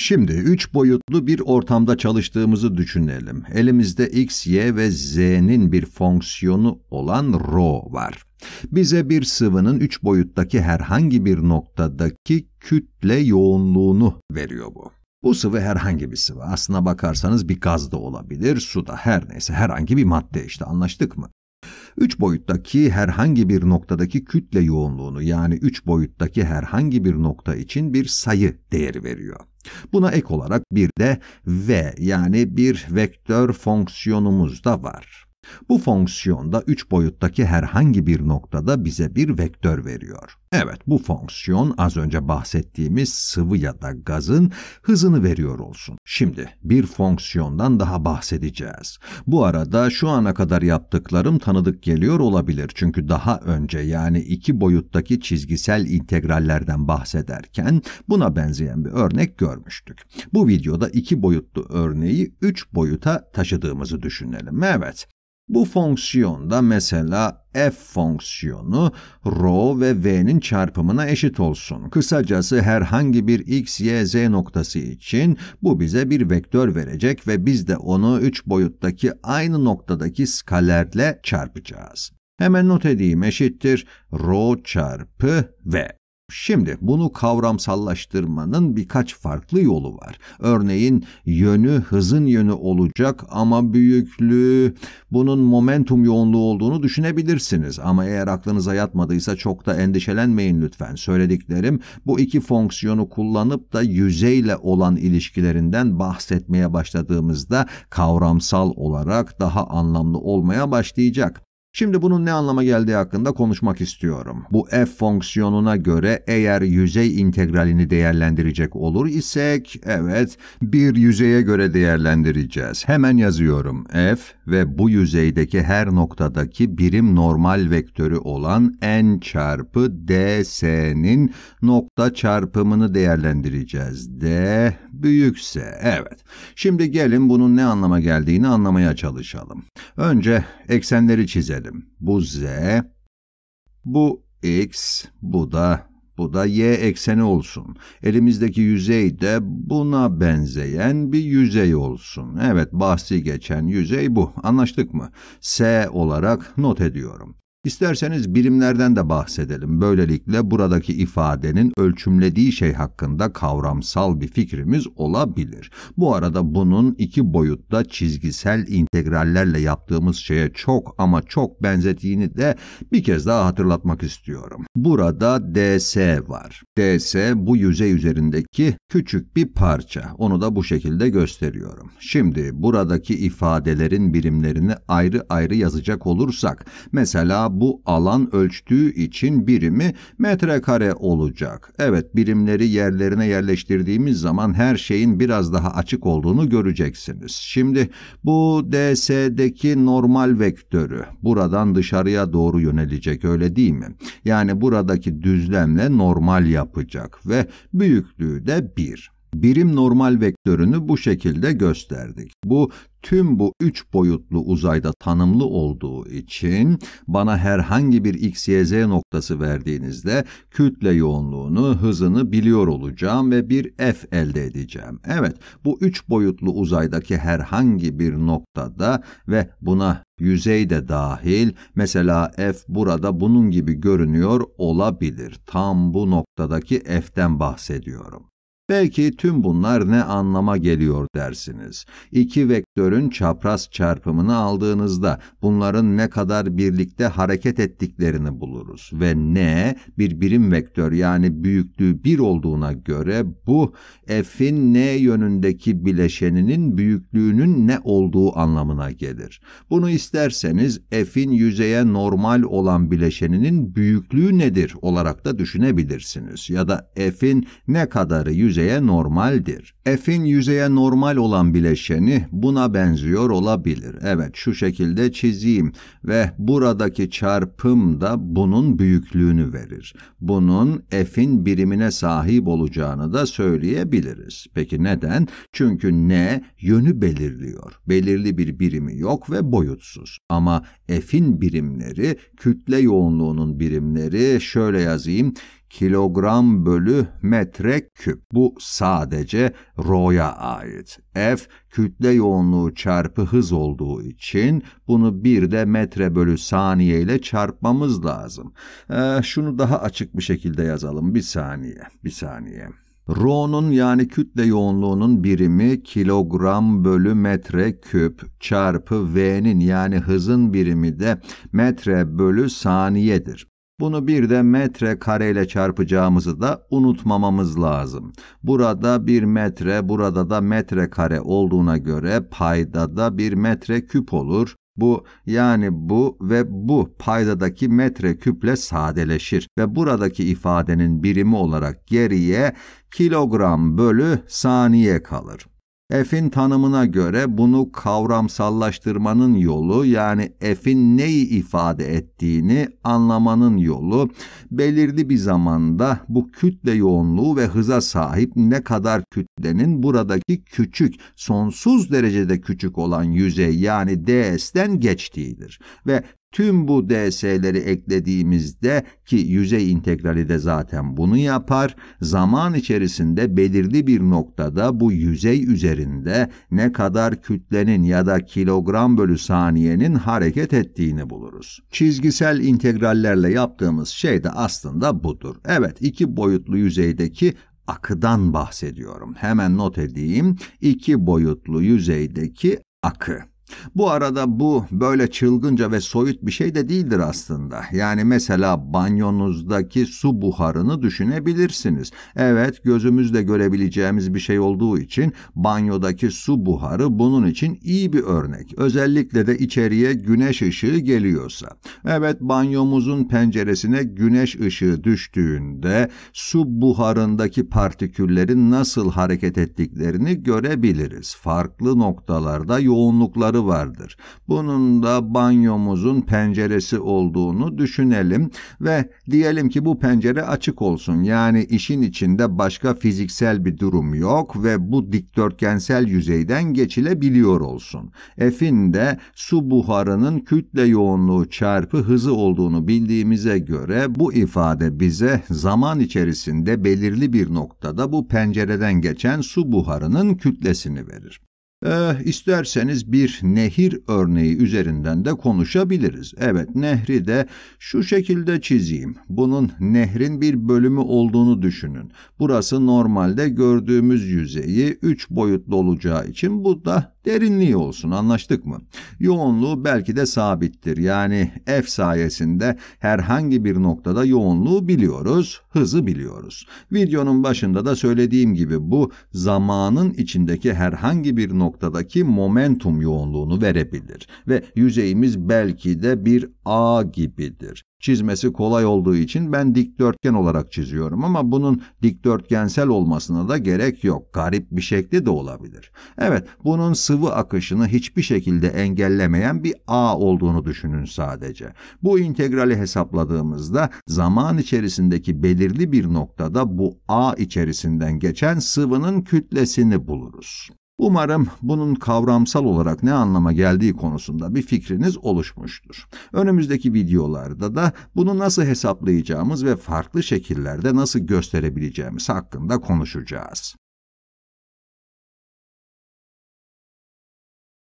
Şimdi üç boyutlu bir ortamda çalıştığımızı düşünelim. Elimizde x, y ve z'nin bir fonksiyonu olan rho var. Bize bir sıvının üç boyuttaki herhangi bir noktadaki kütle yoğunluğunu veriyor bu. Bu sıvı herhangi bir sıvı. Aslına bakarsanız bir gaz da olabilir, su da her neyse herhangi bir madde işte anlaştık mı? Üç boyuttaki herhangi bir noktadaki kütle yoğunluğunu yani üç boyuttaki herhangi bir nokta için bir sayı değeri veriyor. Buna ek olarak bir de v yani bir vektör fonksiyonumuz da var. Bu fonksiyonda üç boyuttaki herhangi bir noktada bize bir vektör veriyor. Evet bu fonksiyon az önce bahsettiğimiz sıvı ya da gazın hızını veriyor olsun. Şimdi bir fonksiyondan daha bahsedeceğiz. Bu arada şu ana kadar yaptıklarım tanıdık geliyor olabilir. Çünkü daha önce yani iki boyuttaki çizgisel integrallerden bahsederken buna benzeyen bir örnek görmüştük. Bu videoda iki boyutlu örneği üç boyuta taşıdığımızı düşünelim. Evet bu fonksiyonda mesela f fonksiyonu rho ve v'nin çarpımına eşit olsun. Kısacası herhangi bir x, y, z noktası için bu bize bir vektör verecek ve biz de onu 3 boyuttaki aynı noktadaki skalerle çarpacağız. Hemen not edeyim eşittir rho çarpı v. Şimdi bunu kavramsallaştırmanın birkaç farklı yolu var. Örneğin yönü hızın yönü olacak ama büyüklüğü bunun momentum yoğunluğu olduğunu düşünebilirsiniz. Ama eğer aklınıza yatmadıysa çok da endişelenmeyin lütfen. Söylediklerim bu iki fonksiyonu kullanıp da yüzeyle olan ilişkilerinden bahsetmeye başladığımızda kavramsal olarak daha anlamlı olmaya başlayacak. Şimdi bunun ne anlama geldiği hakkında konuşmak istiyorum. Bu f fonksiyonuna göre eğer yüzey integralini değerlendirecek olur isek, evet, bir yüzeye göre değerlendireceğiz. Hemen yazıyorum f ve bu yüzeydeki her noktadaki birim normal vektörü olan n çarpı ds'nin nokta çarpımını değerlendireceğiz. d büyükse evet. Şimdi gelin bunun ne anlama geldiğini anlamaya çalışalım. Önce eksenleri çizelim. Bu z, bu x, bu da bu da y ekseni olsun. Elimizdeki yüzey de buna benzeyen bir yüzey olsun. Evet bahsi geçen yüzey bu. Anlaştık mı? S olarak not ediyorum. İsterseniz birimlerden de bahsedelim. Böylelikle buradaki ifadenin ölçümlediği şey hakkında kavramsal bir fikrimiz olabilir. Bu arada bunun iki boyutta çizgisel integrallerle yaptığımız şeye çok ama çok benzettiğini de bir kez daha hatırlatmak istiyorum. Burada ds var. ds bu yüzey üzerindeki küçük bir parça. Onu da bu şekilde gösteriyorum. Şimdi buradaki ifadelerin birimlerini ayrı ayrı yazacak olursak mesela bu alan ölçtüğü için birimi metrekare olacak. Evet birimleri yerlerine yerleştirdiğimiz zaman her şeyin biraz daha açık olduğunu göreceksiniz. Şimdi bu DS'deki normal vektörü buradan dışarıya doğru yönelecek öyle değil mi? Yani buradaki düzlemle normal yapacak ve büyüklüğü de 1. Birim normal vektörünü bu şekilde gösterdik. Bu tüm bu üç boyutlu uzayda tanımlı olduğu için bana herhangi bir x, y, z noktası verdiğinizde kütle yoğunluğunu, hızını biliyor olacağım ve bir f elde edeceğim. Evet, bu üç boyutlu uzaydaki herhangi bir noktada ve buna yüzey de dahil, mesela f burada bunun gibi görünüyor olabilir. Tam bu noktadaki f'den bahsediyorum. Belki tüm bunlar ne anlama geliyor dersiniz. İki vektörün çapraz çarpımını aldığınızda bunların ne kadar birlikte hareket ettiklerini buluruz. Ve n bir birim vektör yani büyüklüğü 1 olduğuna göre bu f'in n yönündeki bileşeninin büyüklüğünün ne olduğu anlamına gelir. Bunu isterseniz f'in yüzeye normal olan bileşeninin büyüklüğü nedir olarak da düşünebilirsiniz. Ya da f'in ne kadarı yüzeye yüzeye normaldir. F'in yüzeye normal olan bileşeni buna benziyor olabilir. Evet şu şekilde çizeyim ve buradaki çarpım da bunun büyüklüğünü verir. Bunun F'in birimine sahip olacağını da söyleyebiliriz. Peki neden? Çünkü n yönü belirliyor. Belirli bir birimi yok ve boyutsuz. Ama F'in birimleri kütle yoğunluğunun birimleri şöyle yazayım kilogram bölü metre küp. Bu sadece Rho'ya ait. F kütle yoğunluğu çarpı hız olduğu için bunu bir de metre bölü saniye ile çarpmamız lazım. Ee, şunu daha açık bir şekilde yazalım. Bir saniye, bir saniye. Rho'nun yani kütle yoğunluğunun birimi kilogram bölü metre küp çarpı V'nin yani hızın birimi de metre bölü saniyedir. Bunu bir de metre kareyle çarpacağımızı da unutmamamız lazım. Burada bir metre, burada da metre kare olduğuna göre payda da bir metre küp olur. Bu yani bu ve bu paydadaki metre küple sadeleşir ve buradaki ifadenin birimi olarak geriye kilogram bölü saniye kalır. F'in tanımına göre bunu kavramsallaştırmanın yolu yani F'in neyi ifade ettiğini anlamanın yolu belirli bir zamanda bu kütle yoğunluğu ve hıza sahip ne kadar kütlenin buradaki küçük sonsuz derecede küçük olan yüzey yani ds'den geçtiğidir ve Tüm bu ds'leri eklediğimizde ki yüzey integrali de zaten bunu yapar, zaman içerisinde belirli bir noktada bu yüzey üzerinde ne kadar kütlenin ya da kilogram bölü saniyenin hareket ettiğini buluruz. Çizgisel integrallerle yaptığımız şey de aslında budur. Evet, iki boyutlu yüzeydeki akıdan bahsediyorum. Hemen not edeyim. iki boyutlu yüzeydeki akı. Bu arada bu böyle çılgınca ve soyut bir şey de değildir aslında. Yani mesela banyonuzdaki su buharını düşünebilirsiniz. Evet gözümüzle görebileceğimiz bir şey olduğu için banyodaki su buharı bunun için iyi bir örnek. Özellikle de içeriye güneş ışığı geliyorsa. Evet banyomuzun penceresine güneş ışığı düştüğünde su buharındaki partiküllerin nasıl hareket ettiklerini görebiliriz. Farklı noktalarda yoğunlukları odaları vardır. Bunun da banyomuzun penceresi olduğunu düşünelim ve diyelim ki bu pencere açık olsun. Yani işin içinde başka fiziksel bir durum yok ve bu dikdörtgensel yüzeyden geçilebiliyor olsun. F'in de su buharının kütle yoğunluğu çarpı hızı olduğunu bildiğimize göre bu ifade bize zaman içerisinde belirli bir noktada bu pencereden geçen su buharının kütlesini verir. Eh, isterseniz bir nehir örneği üzerinden de konuşabiliriz. Evet, nehri de şu şekilde çizeyim. Bunun nehrin bir bölümü olduğunu düşünün. Burası normalde gördüğümüz yüzeyi üç boyutlu olacağı için bu da Derinliği olsun anlaştık mı? Yoğunluğu belki de sabittir. Yani f sayesinde herhangi bir noktada yoğunluğu biliyoruz, hızı biliyoruz. Videonun başında da söylediğim gibi bu zamanın içindeki herhangi bir noktadaki momentum yoğunluğunu verebilir. Ve yüzeyimiz belki de bir A gibidir. Çizmesi kolay olduğu için ben dikdörtgen olarak çiziyorum ama bunun dikdörtgensel olmasına da gerek yok. Garip bir şekli de olabilir. Evet, bunun sıvı akışını hiçbir şekilde engellemeyen bir ağ olduğunu düşünün sadece. Bu integrali hesapladığımızda zaman içerisindeki belirli bir noktada bu ağ içerisinden geçen sıvının kütlesini buluruz. Umarım bunun kavramsal olarak ne anlama geldiği konusunda bir fikriniz oluşmuştur. Önümüzdeki videolarda da bunu nasıl hesaplayacağımız ve farklı şekillerde nasıl gösterebileceğimiz hakkında konuşacağız.